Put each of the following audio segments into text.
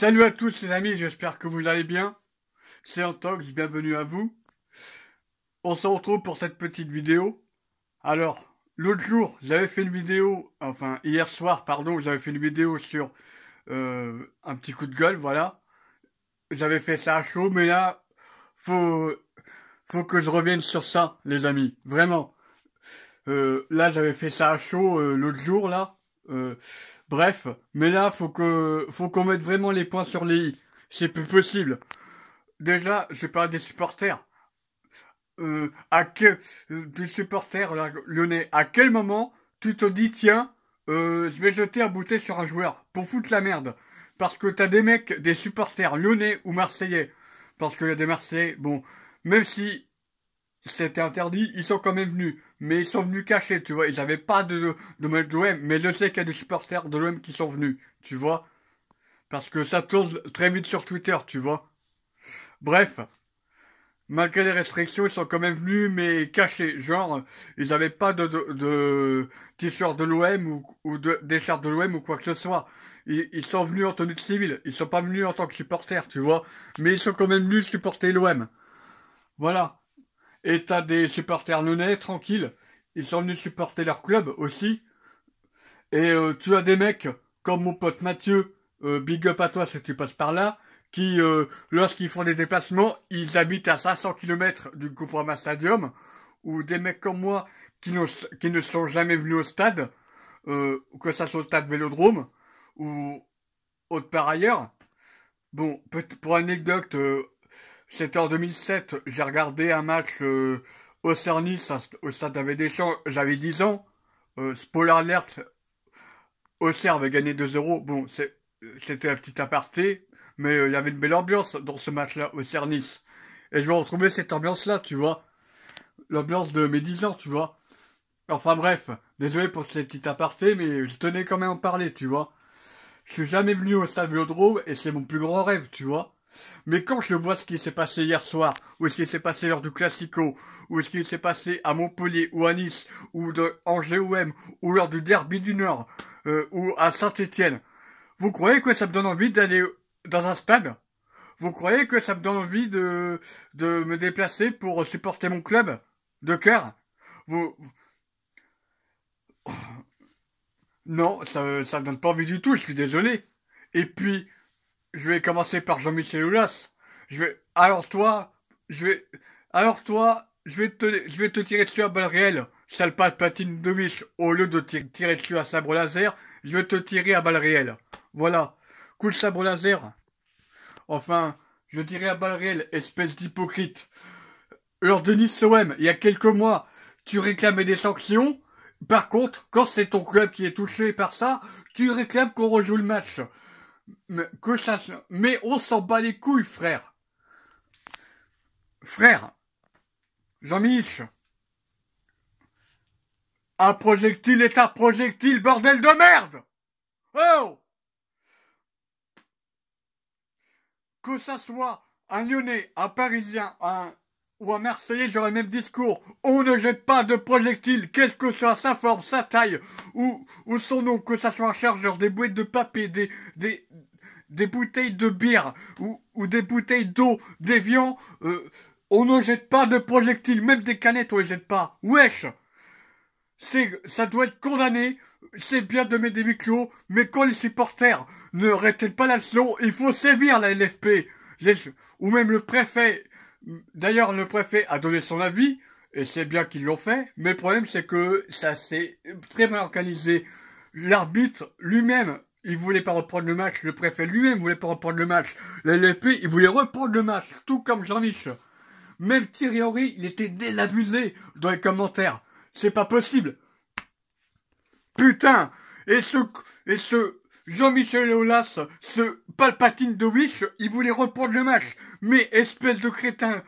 Salut à tous les amis, j'espère que vous allez bien. C'est Antox, bienvenue à vous. On se retrouve pour cette petite vidéo. Alors, l'autre jour, j'avais fait une vidéo, enfin hier soir, pardon, j'avais fait une vidéo sur euh, un petit coup de gueule, voilà. J'avais fait ça à chaud, mais là, faut, faut que je revienne sur ça, les amis, vraiment. Euh, là, j'avais fait ça à chaud euh, l'autre jour, là. Euh, bref, mais là, faut que, faut qu'on mette vraiment les points sur les i. C'est plus possible. Déjà, je parle des supporters. Euh, à que, euh, des supporters lyonnais, à quel moment tu te dis, tiens, euh, je vais jeter un bouteille sur un joueur pour foutre la merde? Parce que t'as des mecs, des supporters lyonnais ou marseillais. Parce qu'il y a des marseillais, bon, même si c'était interdit, ils sont quand même venus. Mais ils sont venus cachés, tu vois. Ils n'avaient pas de, de de l'OM. Mais je sais qu'il y a des supporters de l'OM qui sont venus, tu vois. Parce que ça tourne très vite sur Twitter, tu vois. Bref. Malgré les restrictions, ils sont quand même venus, mais cachés. Genre, ils n'avaient pas de, de, de t de l'OM ou, ou de, d'écharpe de l'OM ou quoi que ce soit. Ils, ils sont venus en tenue civile. Ils sont pas venus en tant que supporters, tu vois. Mais ils sont quand même venus supporter l'OM. Voilà. Et t'as des supporters nonnais, tranquilles. Ils sont venus supporter leur club aussi. Et euh, tu as des mecs comme mon pote Mathieu, euh, big up à toi si tu passes par là, qui, euh, lorsqu'ils font des déplacements, ils habitent à 500 km du Groupama Stadium, ou des mecs comme moi qui, qui ne sont jamais venus au stade, euh, que ça soit au stade Vélodrome ou autre par ailleurs. Bon, pour anecdote, c'était en 2007, j'ai regardé un match euh, au Cernis, au Stade des Champs, j'avais 10 ans. Euh, spoiler alert, Auxerre avait gagné 2 euros. Bon, c'était un petit aparté, mais euh, il y avait une belle ambiance dans ce match-là, au Cernis. Et je vais retrouver cette ambiance-là, tu vois. L'ambiance de mes 10 ans, tu vois. Enfin bref, désolé pour cette petite aparté, mais je tenais quand même à en parler, tu vois. Je suis jamais venu au stade Vélodrome et c'est mon plus grand rêve, tu vois. Mais quand je vois ce qui s'est passé hier soir, ou ce qui s'est passé lors du Classico, ou ce qui s'est passé à Montpellier, ou à Nice, ou de, en GOM, ou lors du Derby du Nord, euh, ou à Saint-Etienne, vous croyez que ça me donne envie d'aller dans un stade Vous croyez que ça me donne envie de, de me déplacer pour supporter mon club de cœur Vous... Non, ça, ça me donne pas envie du tout, je suis désolé. Et puis, je vais commencer par Jean-Michel Oulas. Je vais, alors toi, je vais, alors toi, je vais te, je vais te tirer dessus à balle réelle. Sale patine de biche, au lieu de tirer dessus à sabre laser, je vais te tirer à balle réelle. Voilà. Coup de sabre laser. Enfin, je dirais à balle réelle, espèce d'hypocrite. Alors Denis Nice il y a quelques mois, tu réclamais des sanctions. Par contre, quand c'est ton club qui est touché par ça, tu réclames qu'on rejoue le match. Mais, que ça Mais on s'en bat les couilles, frère. Frère. Jean-Mich. Un projectile est un projectile, bordel de merde Oh Que ça soit un Lyonnais, un Parisien, un ou à Marseille j'aurais le même discours. On ne jette pas de projectiles, qu'est-ce que ça, sa forme, sa taille, ou, ou son nom, que ça soit un chargeur, des bouettes de papier, des, des, des bouteilles de bière, ou, ou des bouteilles d'eau, des viands, euh, on ne jette pas de projectiles, même des canettes, on les jette pas. Wesh! C'est, ça doit être condamné, c'est bien de mettre des micros, mais quand les supporters ne retiennent pas l'action, il faut sévir la LFP. ou même le préfet D'ailleurs, le préfet a donné son avis, et c'est bien qu'ils l'ont fait, mais le problème c'est que ça s'est très mal organisé. L'arbitre lui-même, il voulait pas reprendre le match, le préfet lui-même voulait pas reprendre le match, l'LFP, il voulait reprendre le match, tout comme jean michel Même Thierry Henry, il était désabusé dans les commentaires. C'est pas possible. Putain Et ce, et ce, Jean-Michel Aulas, ce Palpatine de Wish, il voulait reprendre le match. Mais espèce de crétin,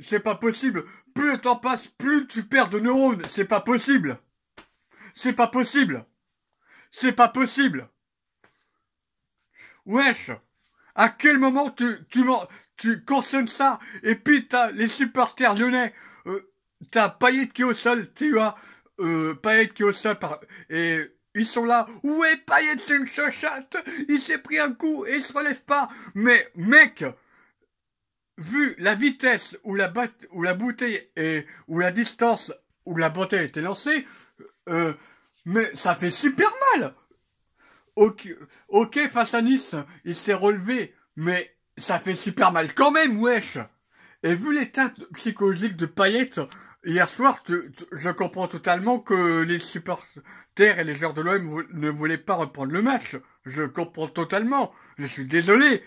c'est pas possible. Plus le temps passe, plus tu perds de neurones. C'est pas possible. C'est pas possible. C'est pas possible. Wesh, à quel moment tu tu, tu consommes ça Et puis t'as les supporters lyonnais. Euh, t'as Payet qui au sol, tu as Euh, Payet qui est au sol par, et ils sont là. Ouais, Payet, c'est une chachate. Il s'est pris un coup et il se relève pas. Mais, mec, vu la vitesse où la, où la bouteille et où la distance où la bouteille était lancée, euh, mais ça fait super mal. Ok, face à Nice, il s'est relevé, mais ça fait super mal quand même, wesh. Et vu l'état psychologique de Payette, Hier soir, je comprends totalement que les supporters et les joueurs de l'OM ne voulaient pas reprendre le match. Je comprends totalement. Je suis désolé.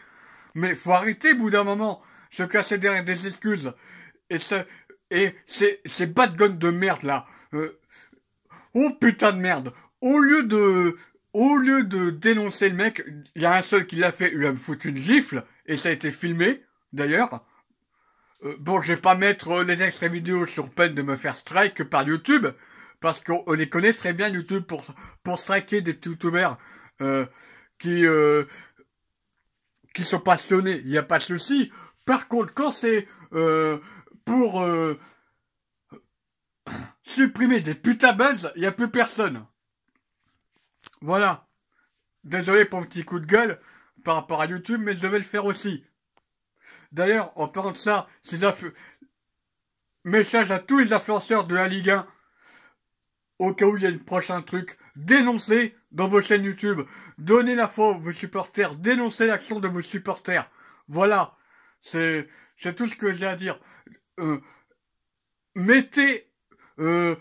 Mais faut arrêter, bout d'un moment. Se casser derrière des excuses. Et, et ces, ces bad guns de merde, là. Euh, oh putain de merde. Au lieu de, au lieu de dénoncer le mec, il y a un seul qui l'a fait, il a foutu une gifle. Et ça a été filmé, d'ailleurs. Euh, bon, je vais pas mettre euh, les extraits vidéos sur peine de me faire strike par YouTube, parce qu'on les connaît très bien YouTube pour, pour striker des youtubeurs euh, qui, euh, qui sont passionnés, il n'y a pas de souci. Par contre, quand c'est euh, pour supprimer des putains buzz, il n'y a plus personne. Voilà. Désolé pour mon petit coup de gueule par rapport à YouTube, mais je devais le faire aussi. D'ailleurs, en parlant de ça, ces message à tous les influenceurs de la Ligue 1, au cas où il y a une prochaine truc, dénoncez dans vos chaînes YouTube, donnez la foi aux vos supporters, dénoncez l'action de vos supporters. Voilà, c'est tout ce que j'ai à dire. Euh, mettez euh,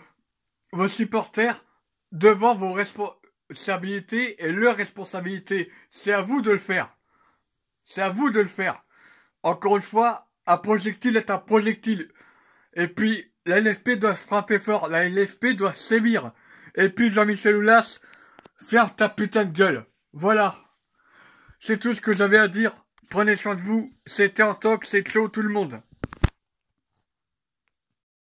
vos supporters devant vos responsabilités et leurs responsabilités. C'est à vous de le faire. C'est à vous de le faire. Encore une fois, un projectile est un projectile. Et puis, la LFP doit frapper fort, la LFP doit sévir. Et puis, Jean-Michel Oulas, ferme ta putain de gueule. Voilà. C'est tout ce que j'avais à dire. Prenez soin de vous. C'était en talk, c'est chaud tout le monde.